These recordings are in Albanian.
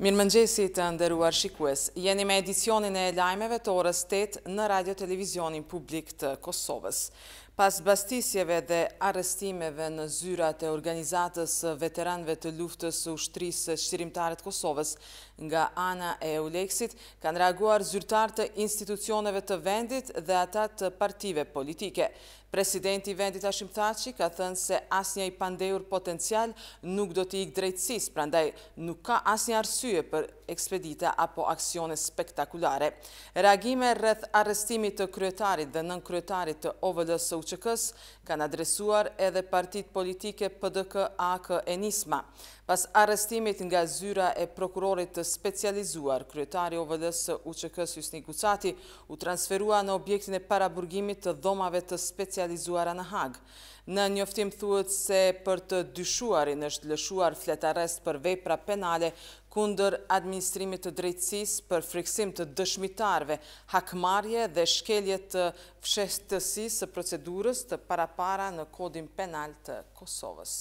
Mirë mëngjesit të ndëruar shikues, jeni me edicionin e lajmeve të orës 8 në radio televizionin publik të Kosovës. Pas bastisjeve dhe arestimeve në zyrat e organizatës veteranve të luftës u shtrisë shqirimtarët Kosovës nga Ana e Euleksit, kanë reaguar zyrtartë të institucioneve të vendit dhe ata të partive politike. Presidenti vendit Ashim Thaci ka thënë se asnja i pandejur potencial nuk do t'i ikë drejtsis, prandaj nuk ka asnja arsye për ekspedita apo aksione spektakulare. Reagime rrëth arestimit të kryetarit dhe nën kryetarit të ovëllës UQK-s kanë adresuar edhe partit politike PDK AK e Nisma. Pas arrestimit nga zyra e prokurorit të specializuar, kryetari o s UQK-s Jusni Gucati u transferua në objektin e paraburgimit të dhomave të specializuara në Hagë. Në njoftim thuët se për të dyshuarin është lëshuar fletarest për vepra penale kunder administrimit të drejtsis për friksim të dëshmitarve, hakmarje dhe shkelje të fshestësis të procedurës të parapara në kodin penal të Kosovës.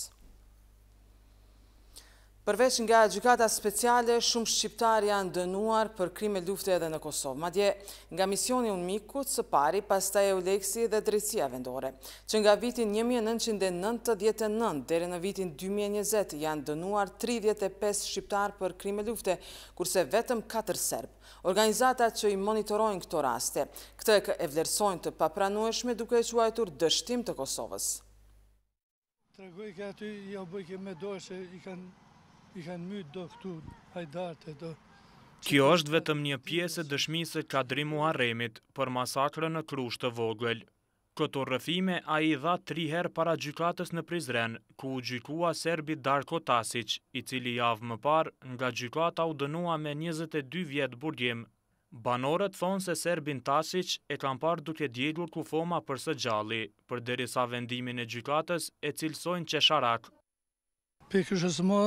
Përveç nga gjukata speciale, shumë shqiptar janë dënuar për krime lufte edhe në Kosovë. Madje, nga misioni unë miku, së pari, pastaj e u leksi dhe drejtsia vendore, që nga vitin 1999 dhere në vitin 2020 janë dënuar 35 shqiptar për krime lufte, kurse vetëm 4 serb. Organizata që i monitorojnë këto raste, këtë e vlerësojnë të papranueshme duke e quajtur dështim të Kosovës. Tregoj ka aty, ja jo bëjke me dojë që i kanë këtu do. Kjo është vetëm një pjesë dëshmisë ka drimu Muharremit për masakrë në krusht të vogël. Këto rëfime a i dha tri her para gjykatës në Prizren, ku u gjykua Serbi Darko Tasic, i cili javë më par nga gjykata u dënua me 22 vjetë burgim. Banorët thonë se Serbin Tasic e kam par duke djegur ku foma për së gjalli, për derisa vendimin e gjykatës e cilësojnë qesharak. Për shësë më,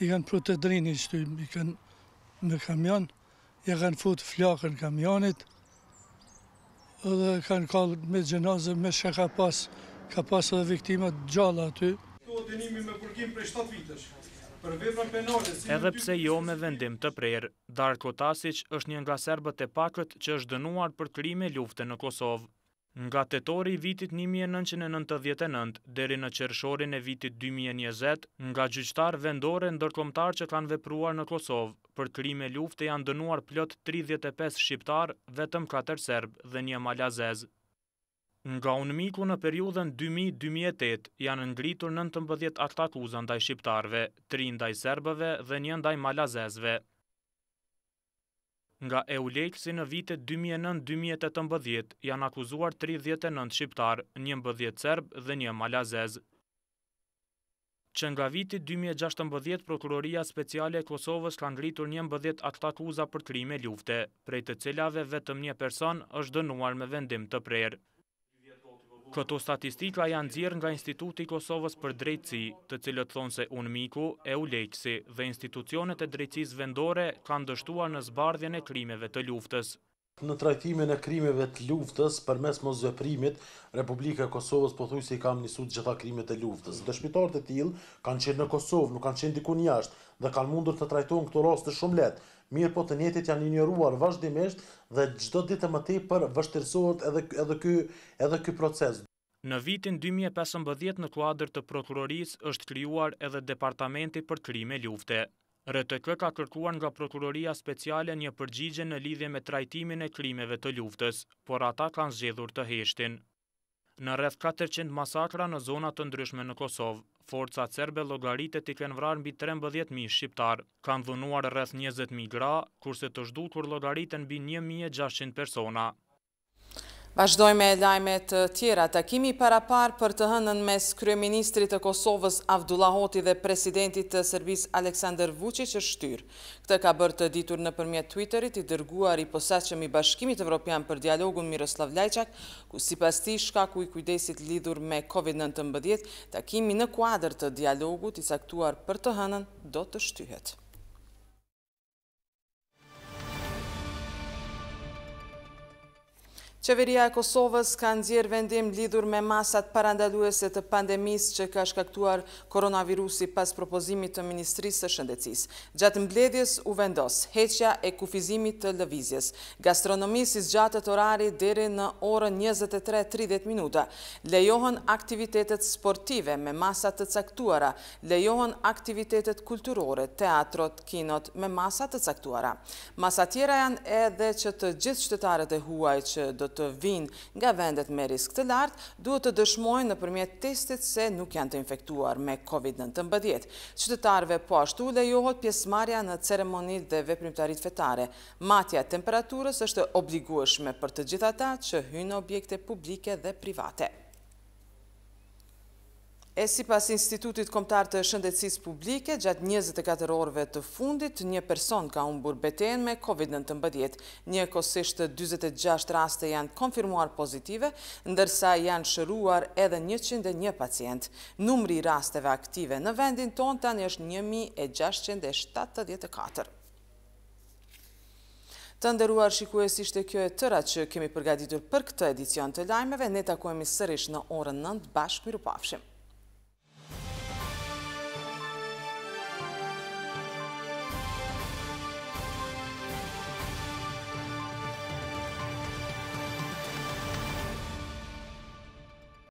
i kanë pru të drini që të i kanë në kamion, i kanë fut flakën kamionit, dhe kanë kalë me gjenazë, me shka ka pas, ka pas edhe viktimat gjalla aty. Këtu me për 7 për penale... Edhe pse jo me vendim të prerë, Darko Tasic është një nga serbët e pakët që është dënuar për krimi luftën në Kosovë. Nga tetori vitit 1999 deri në qershorin e vitit 2020, nga gjyqtar vendore ndërkomtar që kanë vepruar në Kosovë, për krime lufte janë dënuar plot 35 shqiptar, vetëm 4 serb dhe një malazez. Nga unëmiku në periudhen 2000-2008 janë ngritur 19 aktakuzën ndaj shqiptarve, 3 ndaj serbëve dhe një ndaj malazezve. Nga Eulekësi në vitet 2009-2018 janë akuzuar 39 shqiptar, një mbëdhjet serb dhe një malazez. Që nga vitit 2016, Prokuroria Speciale e Kosovës ka ngritur një mbëdhjet aktakuza për krime ljufte, prej të cilave vetëm një person është dënuar me vendim të prerë. Këto statistika janë dzirë nga Instituti Kosovës për drejtësi, të cilët thonë se unë miku e u leqësi dhe institucionet e drejtësis vendore kanë dështuar në zbardhjën e krimeve të luftës në trajtimin e krimeve të luftës për mes mosveprimit, Republika e Kosovës po thuj se i kam njësut gjitha krimet e luftës. Dëshmitarët e tilë kanë qenë në Kosovë, nuk kanë qenë dikun jashtë dhe kanë mundur të trajtojnë këto rostë shumë letë. Mirë po të njetit janë njëruar vazhdimisht dhe gjitha ditë më ti për vështirësot edhe këj proces. Në vitin 2015 në kuadrë të prokuroris është kryuar edhe Departamenti për krime Ljufte. RTK ka kërkuar nga Prokuroria Speciale një përgjigje në lidhje me trajtimin e krimeve të luftës, por ata kanë zgjedhur të heshtin. Në rreth 400 masakra në zonat të ndryshme në Kosovë, forca serbe logaritet i kënë vrarë mbi 13.000 shqiptar, kanë dhunuar rreth 20.000 gra, kurse të zhdukur logaritet në bi 1.600 persona. Vazhdojme me lajmet tjera, takimi para par për të hënën mes Kryeministrit të Kosovës Avdullahoti dhe Presidentit të Servis Aleksandr Vucic e shtyr. Këtë ka bërë të ditur në përmjet Twitterit i dërguar i posaqëm i Bashkimit Evropian për dialogun Miroslav Lajqak, ku si pas ti shkaku i kujdesit lidhur me COVID-19, takimi në kuadrë të dialogut i saktuar për të hënën do të shtyhet. Qeveria e Kosovës ka nëzirë vendim lidur me masat parandaluese të pandemis që ka shkaktuar koronavirusi pas propozimit të Ministrisë të Shëndecis. Gjatë mbledjes u vendos, heqja e kufizimit të lëvizjes, gastronomisis gjatët orari dheri në orën 23.30 minuta, lejohën aktivitetet sportive me masat të caktuara, lejohën aktivitetet kulturore, teatrot, kinot me masat të caktuara. Masat tjera janë edhe që të gjithë qytetarët e huaj që do të vinë nga vendet me risk të lartë, duhet të dëshmojnë në përmjet testit se nuk janë të infektuar me COVID-19. Qytetarve po ashtu lejohot pjesmarja në ceremonit dhe veprimtarit fetare. Matja temperaturës është obligueshme për të gjitha ta që hynë objekte publike dhe private. E si pas Institutit Komtar të Shëndecis Publike, gjatë 24 orve të fundit, një person ka unë burbeten me COVID-19. Një kosishtë 26 raste janë konfirmuar pozitive, ndërsa janë shëruar edhe 101 pacient. Numri rasteve aktive në vendin ton të një është 1674. Të ndëruar shikues ishte kjo e tëra që kemi përgatitur për këtë edicion të lajmeve, ne takojmë sërish në orën nëndë bashkë miru pafshim.